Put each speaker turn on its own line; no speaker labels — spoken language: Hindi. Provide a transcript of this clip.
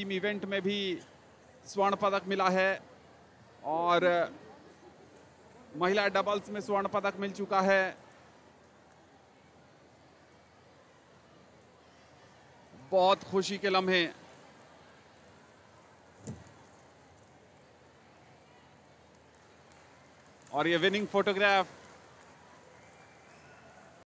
टीम इवेंट में भी स्वर्ण पदक मिला है और महिला डबल्स में स्वर्ण पदक मिल चुका है बहुत खुशी के लम्हे
और ये विनिंग फोटोग्राफ